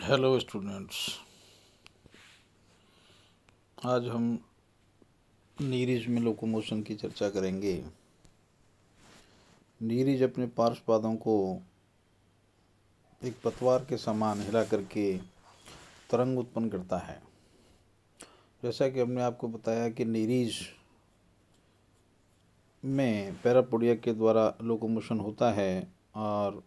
hello students आज हम Nereis में लोकोमोशन की चर्चा करेंगे नीरीज अपने पार्श्वपादों को एक पतवार के समान हिला करके तरंग उत्पन्न करता है जैसा कि हमने आपको बताया कि नीरीज में पैरापोडिया के द्वारा लोकोमोशन होता है और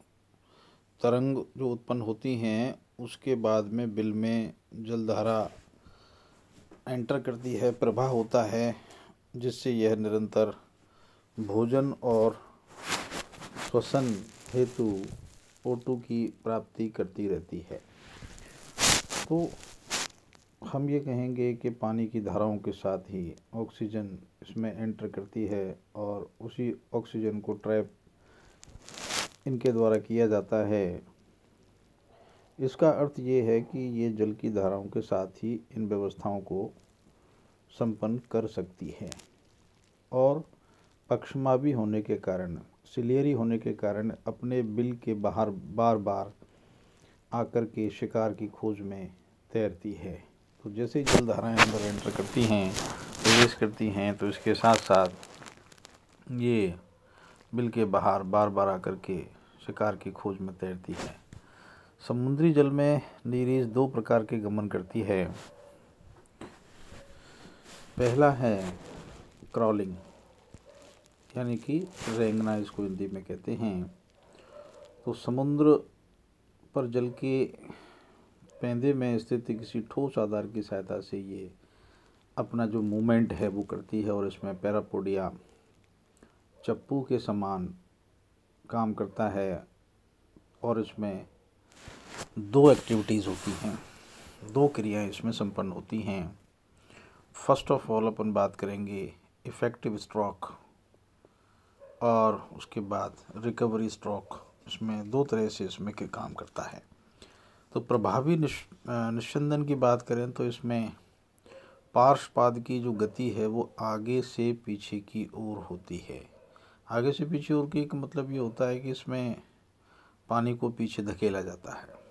तरंग जो उत्पन्न होती हैं उसके बाद में बिल में जलधारा एंटर करती है प्रभाव होता है जिससे यह निरंतर भोजन और श्वसन हेतु ओ की प्राप्ति करती रहती है तो हम ये कहेंगे कि पानी की धाराओं के साथ ही ऑक्सीजन इसमें एंटर करती है और उसी ऑक्सीजन को ट्रैप इनके द्वारा किया जाता है इसका अर्थ ये है कि ये जल की धाराओं के साथ ही इन व्यवस्थाओं को संपन्न कर सकती है और पक्षमावी होने के कारण सिलियरी होने के कारण अपने बिल के बाहर बार बार आकर के शिकार की खोज में तैरती है तो जैसे जलधाराएँ अंदर एंटर करती हैं प्रवेश करती हैं तो इसके साथ साथ ये बिल के बाहर बार बार आकर के शिकार की खोज में तैरती है समुद्री जल में नीरीज दो प्रकार के गमन करती है पहला है क्रॉलिंग यानी कि रेंगना इसको हिंदी में कहते हैं तो समुद्र पर जल के पेंदे में स्थित किसी ठोस आधार की सहायता से ये अपना जो मूवमेंट है वो करती है और इसमें पैरापोडिया चप्पू के समान काम करता है और इसमें दो एक्टिविटीज़ होती हैं दो क्रियाएं इसमें संपन्न होती हैं फर्स्ट ऑफ ऑल अपन बात करेंगे इफ़ेक्टिव स्ट्रोक और उसके बाद रिकवरी स्ट्रोक इसमें दो तरह से इसमें के काम करता है तो प्रभावी निश की बात करें तो इसमें पार्श्वपाद की जो गति है वो आगे से पीछे की ओर होती है आगे से पीछे ओर की एक मतलब ये होता है कि इसमें पानी को पीछे धकेला जाता है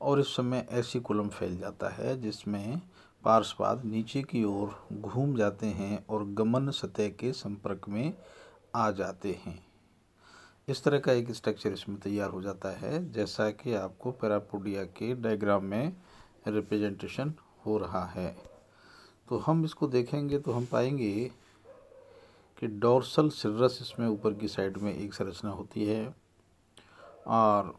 और इस समय ऐसी कुलम फैल जाता है जिसमें पार्श्वाद नीचे की ओर घूम जाते हैं और गमन सतह के संपर्क में आ जाते हैं इस तरह का एक स्ट्रक्चर इसमें तैयार हो जाता है जैसा कि आपको पैरापोडिया के डायग्राम में रिप्रेजेंटेशन हो रहा है तो हम इसको देखेंगे तो हम पाएंगे कि डोर्सल सिरस इसमें ऊपर की साइड में एक संरचना होती है और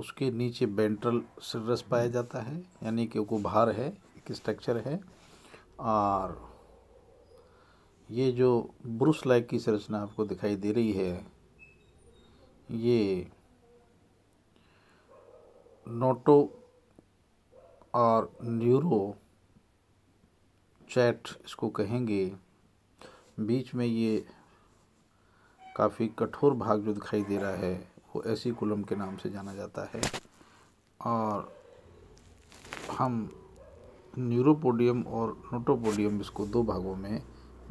उसके नीचे बेंट्रल सिरस पाया जाता है यानी कि वो भार है एक स्ट्रक्चर है और ये जो ब्रूस लाइक की संरचना आपको दिखाई दे रही है ये नोटो और न्यूरो चैट इसको कहेंगे बीच में ये काफ़ी कठोर भाग जो दिखाई दे रहा है वो ऐसी कुलम के नाम से जाना जाता है और हम न्यूरोपोडियम और नोटोपोडियम इसको दो भागों में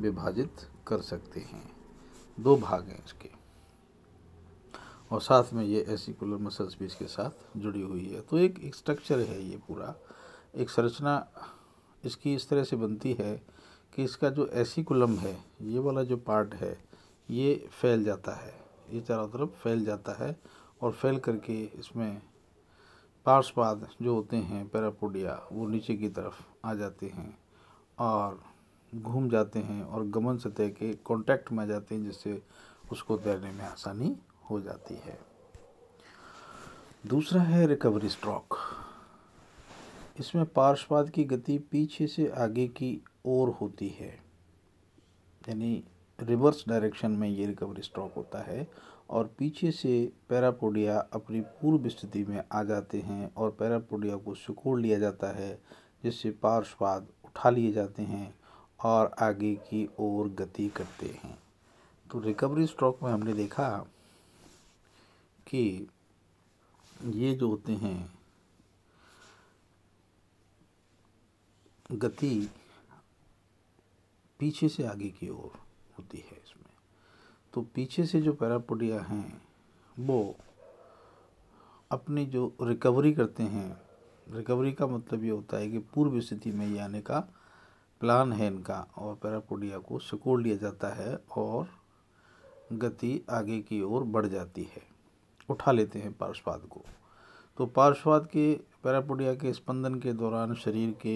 विभाजित कर सकते हैं दो भाग हैं इसके और साथ में ये एसिकुलर मसल्स भी इसके साथ जुड़ी हुई है तो एक, स्ट्रक्चर है ये पूरा एक संरचना इसकी इस तरह से बनती है कि इसका जो एसिकुलम है ये वाला जो पार्ट है ये फैल जाता है ये चारों तरफ फैल जाता है और फैल करके इसमें पार्श्वाद जो होते हैं पैरापोडिया वो नीचे की तरफ आ जाते हैं और घूम जाते हैं और गमन सतह के कांटेक्ट में आ जाते हैं जिससे उसको तैरने में आसानी हो जाती है दूसरा है रिकवरी स्ट्रोक इसमें पार्श्वाद की गति पीछे से आगे की ओर होती है यानी रिवर्स डायरेक्शन में ये रिकवरी स्ट्रोक होता है और पीछे से पैरापोडिया अपनी पूर्व स्थिति में आ जाते हैं और पैरापोडिया को सिकोड़ लिया जाता है जिससे पार्श्वाद उठा लिए जाते हैं और आगे की ओर गति करते हैं तो रिकवरी स्ट्रोक में हमने देखा कि ये जो होते हैं गति पीछे से आगे की ओर होती है इसमें तो पीछे से जो पैरापोडिया हैं वो अपनी जो रिकवरी करते हैं रिकवरी का मतलब ये होता है कि पूर्व स्थिति में ये आने का प्लान है इनका और पैरापोडिया को सिकोड़ लिया जाता है और गति आगे की ओर बढ़ जाती है उठा लेते हैं पार्श्वाद को तो पार्श्वाद के पैरापोडिया के स्पंदन के दौरान शरीर के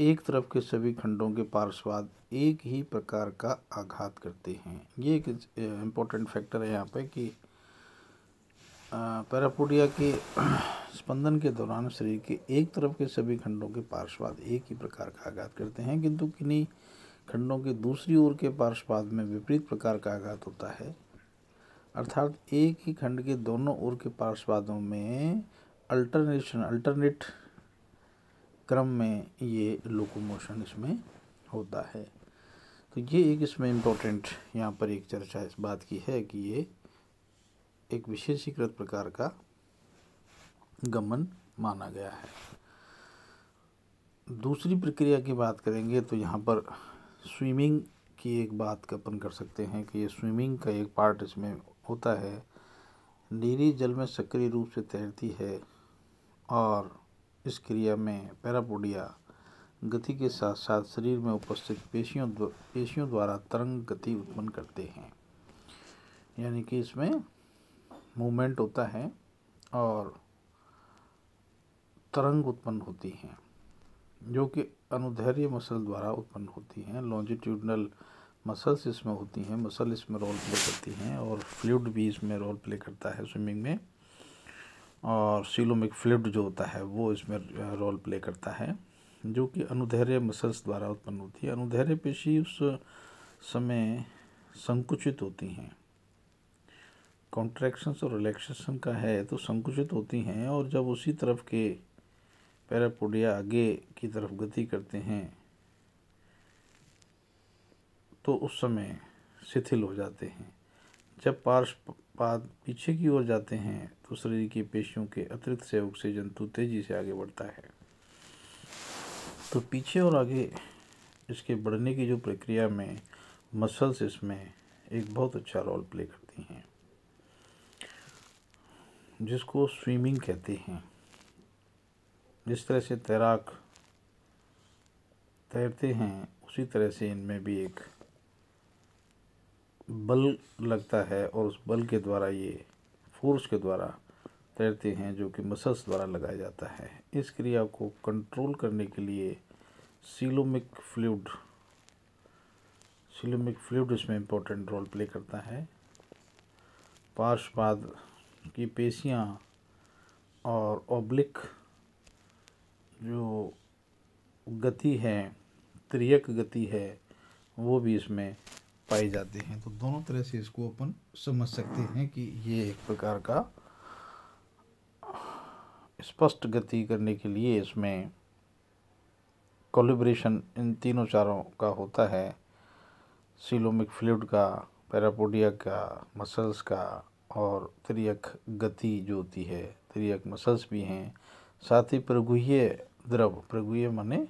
एक तरफ के सभी खंडों के पार्श्वाद एक ही प्रकार का आघात करते हैं ये एक इम्पोर्टेंट फैक्टर है यहाँ पे कि पैरापोडिया के स्पंदन के दौरान शरीर के एक तरफ के सभी खंडों के पार्श्वाद एक ही प्रकार का आघात करते हैं किंतु किन्हीं खंडों के दूसरी ओर के पार्श्वाद में विपरीत प्रकार का आघात होता है अर्थात एक ही खंड के दोनों ओर के पार्श्वादों में अल्टरनेशन अल्टरनेट क्रम में ये लोकोमोशन इसमें होता है तो ये एक इसमें इम्पोर्टेंट यहाँ पर एक चर्चा इस बात की है कि ये एक विशेषीकृत प्रकार का गमन माना गया है दूसरी प्रक्रिया की बात करेंगे तो यहाँ पर स्विमिंग की एक बात अपन कर सकते हैं कि ये स्विमिंग का एक पार्ट इसमें होता है नीली जल में सक्रिय रूप से तैरती है और इस क्रिया में पैरापोडिया गति के साथ साथ शरीर में उपस्थित पेशियों पेशियों द्वारा तरंग गति उत्पन्न करते हैं यानी कि इसमें मूवमेंट होता है और तरंग उत्पन्न होती हैं जो कि अनुधैर्य मसल द्वारा उत्पन्न होती हैं लॉन्जिट्यूडनल मसल्स इसमें होती हैं मसल इसमें रोल प्ले करती हैं और फ्लूड भी इसमें रोल प्ले करता है स्विमिंग में और सीलोमिक फ्लूड जो होता है वो इसमें रोल प्ले करता है जो कि अनुधैर्य मसल्स द्वारा उत्पन्न होती है अनुधैर्य पेशी उस समय संकुचित होती हैं कॉन्ट्रैक्शंस और रिलैक्सेशन का है तो संकुचित होती हैं और जब उसी तरफ के पैरापोडिया आगे की तरफ गति करते हैं तो उस समय शिथिल हो जाते हैं जब पार्श्वपाद पीछे की ओर जाते हैं तो शरीर की पेशियों के अतिरिक्त सहयोग से जंतु तेजी से आगे बढ़ता है तो पीछे और आगे इसके बढ़ने की जो प्रक्रिया में मसल्स इसमें एक बहुत अच्छा रोल प्ले करती हैं जिसको स्विमिंग कहते हैं जिस तरह से तैराक तैरते हैं उसी तरह से इनमें भी एक बल लगता है और उस बल के द्वारा ये फोर्स के द्वारा तैरते हैं जो कि मसल्स द्वारा लगाया जाता है इस क्रिया को कंट्रोल करने के लिए सिलोमिक फ्लूड सिलोमिक फ्लूड इसमें इम्पोर्टेंट रोल प्ले करता है पार्श्वपाद की पेशियाँ और ओब्लिक जो गति है त्रियक गति है वो भी इसमें पाई जाती हैं तो दोनों तरह से इसको अपन समझ सकते हैं कि ये एक प्रकार का स्पष्ट गति करने के लिए इसमें कोलिब्रेशन इन तीनों चारों का होता है सिलोमिक फ्लूड का पैरापोडिया का मसल्स का और त्रियक गति जो होती है त्रियक मसल्स भी हैं साथ ही प्रगुह्य द्रव प्रगुह्य माने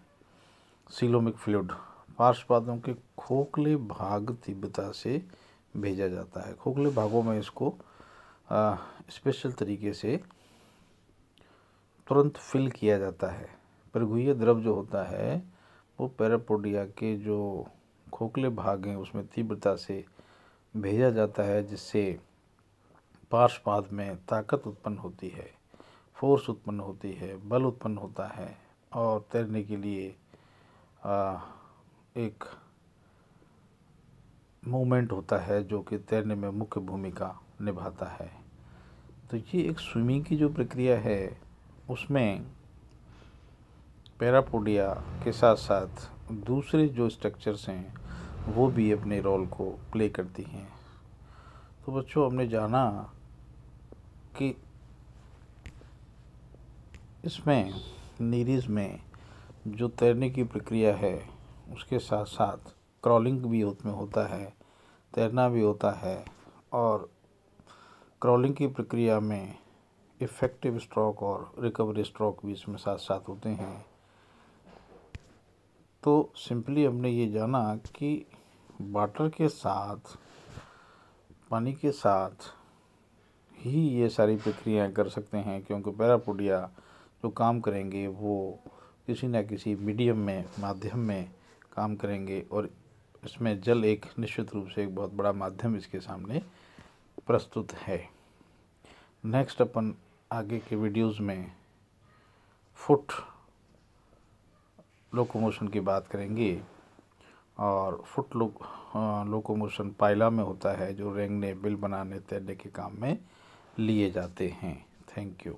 सिलोमिक फ्लूड पार्श्वपादों के खोखले भाग तीव्रता से भेजा जाता है खोखले भागों में इसको स्पेशल तरीके से तुरंत फिल किया जाता है परगुह्य द्रव जो होता है वो पैरापोडिया के जो खोखले भाग हैं उसमें तीव्रता से भेजा जाता है जिससे पार्श्वपाद में ताकत उत्पन्न होती है फोर्स उत्पन्न होती है बल उत्पन्न होता है और तैरने के लिए आ, एक मूवमेंट होता है जो कि तैरने में मुख्य भूमिका निभाता है तो ये एक स्विमिंग की जो प्रक्रिया है उसमें पैरापोडिया के साथ साथ दूसरे जो स्ट्रक्चर्स हैं वो भी अपने रोल को प्ले करती हैं तो बच्चों हमने जाना कि इसमें नीरीज में जो तैरने की प्रक्रिया है उसके साथ साथ क्रॉलिंग भी उसमें होता है तैरना भी होता है और क्रॉलिंग की प्रक्रिया में इफ़ेक्टिव स्ट्रोक और रिकवरी स्ट्रोक भी इसमें साथ साथ होते हैं तो सिंपली हमने ये जाना कि वाटर के साथ पानी के साथ ही ये सारी प्रक्रियाएं कर सकते हैं क्योंकि पैरापोडिया जो काम करेंगे वो किसी न किसी मीडियम में माध्यम में काम करेंगे और इसमें जल एक निश्चित रूप से एक बहुत बड़ा माध्यम इसके सामने प्रस्तुत है नेक्स्ट अपन आगे के वीडियोस में फुट लोकोमोशन की बात करेंगे और फुट लो, लोकोमोशन पायला में होता है जो रेंगने बिल बनाने तैरने के काम में लिए जाते हैं थैंक यू